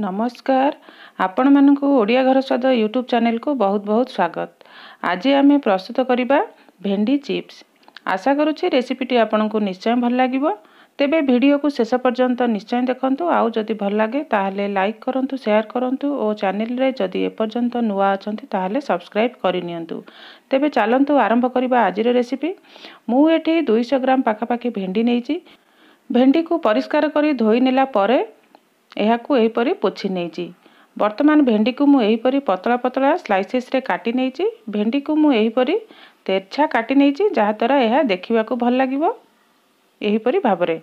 ନମସ୍କାର ଆପଣମାନଙ୍କୁ ଓଡ଼ିଆ ଘର ସ୍ୱାଦ ୟୁଟ୍ୟୁବ୍ ଚ୍ୟାନେଲକୁ ବହୁତ ବହୁତ ସ୍ୱାଗତ ଆଜି ଆମେ ପ୍ରସ୍ତୁତ କରିବା ଭେଣ୍ଡି ଚିପ୍ସ ଆଶା କରୁଛି ରେସିପିଟି ଆପଣଙ୍କୁ ନିଶ୍ଚୟ ଭଲ ଲାଗିବ ତେବେ ଭିଡ଼ିଓକୁ ଶେଷ ପର୍ଯ୍ୟନ୍ତ ନିଶ୍ଚୟ ଦେଖନ୍ତୁ ଆଉ ଯଦି ଭଲ ଲାଗେ ତାହେଲେ ଲାଇକ୍ କରନ୍ତୁ ସେୟାର କରନ୍ତୁ ଓ ଚ୍ୟାନେଲ୍ରେ ଯଦି ଏପର୍ଯ୍ୟନ୍ତ ନୂଆ ଅଛନ୍ତି ତାହେଲେ ସବସ୍କ୍ରାଇବ୍ କରିନିଅନ୍ତୁ ତେବେ ଚାଲନ୍ତୁ ଆରମ୍ଭ କରିବା ଆଜିର ରେସିପି ମୁଁ ଏଠି ଦୁଇଶହ ଗ୍ରାମ ପାଖାପାଖି ଭେଣ୍ଡି ନେଇଛି ଭେଣ୍ଡିକୁ ପରିଷ୍କାର କରି ଧୋଇ ନେଲା ପରେ ଏହାକୁ ଏହିପରି ପୋଛି ନେଇଛି ବର୍ତ୍ତମାନ ଭେଣ୍ଡିକୁ ମୁଁ ଏହିପରି ପତଳା ପତଳା ସ୍ଲାଇସେସ୍ରେ କାଟି ନେଇଛି ଭେଣ୍ଡିକୁ ମୁଁ ଏହିପରି ତେର୍ଛା କାଟି ନେଇଛି ଯାହାଦ୍ୱାରା ଏହା ଦେଖିବାକୁ ଭଲ ଲାଗିବ ଏହିପରି ଭାବରେ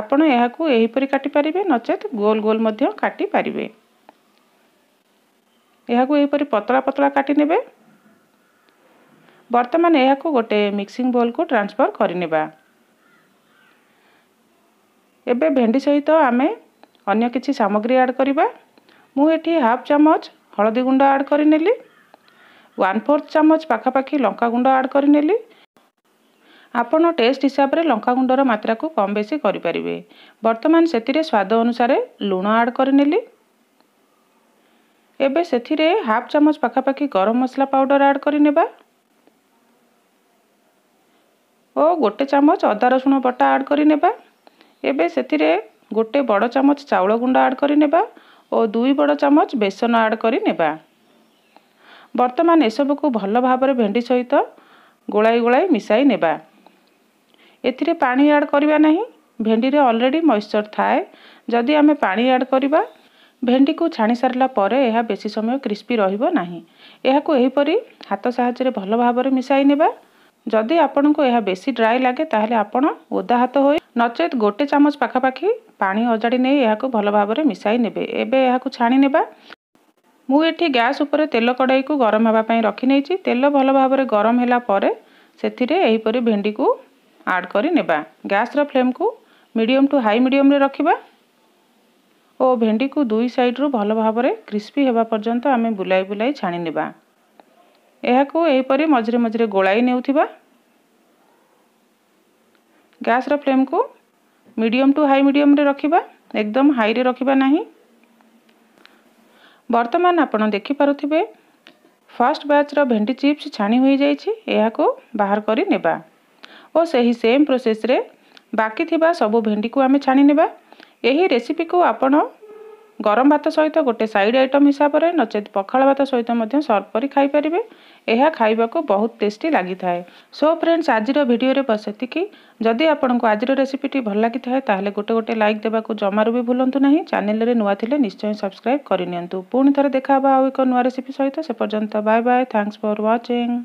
ଆପଣ ଏହାକୁ ଏହିପରି କାଟିପାରିବେ ନଚେତ୍ ଗୋଲ ଗୋଲ ମଧ୍ୟ କାଟିପାରିବେ ଏହାକୁ ଏହିପରି ପତଳା ପତଳା କାଟି ନେବେ ବର୍ତ୍ତମାନ ଏହାକୁ ଗୋଟେ ମିକ୍ସିଂ ବୋଲ୍କୁ ଟ୍ରାନ୍ସଫର୍ କରିନେବା ଏବେ ଭେଣ୍ଡି ସହିତ ଆମେ ଅନ୍ୟ କିଛି ସାମଗ୍ରୀ ଆଡ଼୍ କରିବା ମୁଁ ଏଠି ହାଫ୍ ଚାମଚ ହଳଦୀ ଗୁଣ୍ଡ ଆଡ଼୍ କରିନେଲି ୱାନ୍ ଫୋର୍ଥ ଚାମଚ ପାଖାପାଖି ଲଙ୍କା ଗୁଣ୍ଡ ଆଡ଼୍ କରିନେଲି ଆପଣ ଟେଷ୍ଟ ହିସାବରେ ଲଙ୍କା ଗୁଣ୍ଡର ମାତ୍ରାକୁ କମ୍ ବେଶୀ କରିପାରିବେ ବର୍ତ୍ତମାନ ସେଥିରେ ସ୍ୱାଦ ଅନୁସାରେ ଲୁଣ ଆଡ଼୍ କରିନେଲି ଏବେ ସେଥିରେ ହାଫ୍ ଚାମଚ ପାଖାପାଖି ଗରମ ମସଲା ପାଉଡ଼ର ଆଡ଼୍ କରିନେବା ଓ ଗୋଟେ ଚାମଚ ଅଦା ରସୁଣ ବଟା ଆଡ଼୍ କରିନେବା ଏବେ ସେଥିରେ ଗୋଟେ ବଡ଼ ଚାମଚ ଚାଉଳ ଗୁଣ୍ଡ ଆଡ଼୍ କରି ନେବା ଓ ଦୁଇ ବଡ଼ ଚାମଚ ବେସନ ଆଡ଼ କରି ନେବା ବର୍ତ୍ତମାନ ଏସବୁକୁ ଭଲ ଭାବରେ ଭେଣ୍ଡି ସହିତ ଗୋଳାଇ ଗୋଳାଇ ମିଶାଇ ନେବା ଏଥିରେ ପାଣି ଆଡ଼୍ କରିବା ନାହିଁ ଭେଣ୍ଡିରେ ଅଲରେଡ଼ି ମଏଶ୍ଚର୍ ଥାଏ ଯଦି ଆମେ ପାଣି ଆଡ଼୍ କରିବା ଭେଣ୍ଡିକୁ ଛାଣି ସାରିଲା ପରେ ଏହା ବେଶୀ ସମୟ କ୍ରିସ୍ପି ରହିବ ନାହିଁ ଏହାକୁ ଏହିପରି ହାତ ସାହାଯ୍ୟରେ ଭଲ ଭାବରେ ମିଶାଇ ନେବା ଯଦି ଆପଣଙ୍କୁ ଏହା ବେଶୀ ଡ୍ରାଏ ଲାଗେ ତାହେଲେ ଆପଣ ଓଦା ହାତ ହୋଇ ନଚେତ ଗୋଟେ ଚାମଚ ପାଖାପାଖି ପାଣି ଅଜାଡ଼ି ନେଇ ଏହାକୁ ଭଲ ଭାବରେ ମିଶାଇ ନେବେ ଏବେ ଏହାକୁ ଛାଣି ନେବା ମୁଁ ଏଠି ଗ୍ୟାସ୍ ଉପରେ ତେଲ କଡ଼େଇକୁ ଗରମ ହେବା ପାଇଁ ରଖି ନେଇଛି ତେଲ ଭଲ ଭାବରେ ଗରମ ହେଲା ପରେ ସେଥିରେ ଏହିପରି ଭେଣ୍ଡିକୁ ଆଡ଼ କରି ନେବା ଗ୍ୟାସ୍ର ଫ୍ଲେମ୍କୁ ମିଡ଼ିୟମ୍ ଟୁ ହାଇ ମିଡ଼ିୟମ୍ରେ ରଖିବା ଓ ଭେଣ୍ଡିକୁ ଦୁଇ ସାଇଡ଼୍ରୁ ଭଲ ଭାବରେ କ୍ରିସ୍ପି ହେବା ପର୍ଯ୍ୟନ୍ତ ଆମେ ବୁଲାଇ ବୁଲାଇ ଛାଣି ନେବା ଏହାକୁ ଏହିପରି ମଝିରେ ମଝିରେ ଗୋଳାଇ ନେଉଥିବା ଗ୍ୟାସ୍ର ଫ୍ଲେମ୍କୁ ମିଡ଼ିୟମ୍ ଟୁ ହାଇ ମିଡ଼ିୟମ୍ରେ ରଖିବା ଏକଦମ୍ ହାଇରେ ରଖିବା ନାହିଁ ବର୍ତ୍ତମାନ ଆପଣ ଦେଖିପାରୁଥିବେ ଫାର୍ଷ୍ଟ ବ୍ୟାଚ୍ର ଭେଣ୍ଡି ଚିପ୍ସ ଛାଣି ହୋଇଯାଇଛି ଏହାକୁ ବାହାର କରି ନେବା ଓ ସେହି ସେମ୍ ପ୍ରୋସେସ୍ରେ ବାକି ଥିବା ସବୁ ଭେଣ୍ଡିକୁ ଆମେ ଛାଣି ନେବା ଏହି ରେସିପିକୁ ଆପଣ ଗରମ ଭାତ ସହିତ ଗୋଟେ ସାଇଡ଼ ଆଇଟମ୍ ହିସାବରେ ନଚେତ ପଖାଳ ଭାତ ସହିତ ମଧ୍ୟ ସର୍ଭ କରି ଖାଇପାରିବେ ଏହା ଖାଇବାକୁ ବହୁତ ଟେଷ୍ଟି ଲାଗିଥାଏ ସୋ ଫ୍ରେଣ୍ଡସ୍ ଆଜିର ଭିଡ଼ିଓରେ ବସ୍ ସେତିକି ଯଦି ଆପଣଙ୍କୁ ଆଜିର ରେସିପିଟି ଭଲ ଲାଗିଥାଏ ତାହେଲେ ଗୋଟେ ଗୋଟେ ଲାଇକ୍ ଦେବାକୁ ଜମାରୁ ବି ଭୁଲନ୍ତୁ ନାହିଁ ଚ୍ୟାନେଲରେ ନୂଆ ଥିଲେ ନିଶ୍ଚୟ ସବସ୍କ୍ରାଇବ୍ କରିନିଅନ୍ତୁ ପୁଣି ଥରେ ଦେଖା ହେବ ଆଉ ଏକ ନୂଆ ରେସିପି ସହିତ ସେ ପର୍ଯ୍ୟନ୍ତ bye bye thanks for watching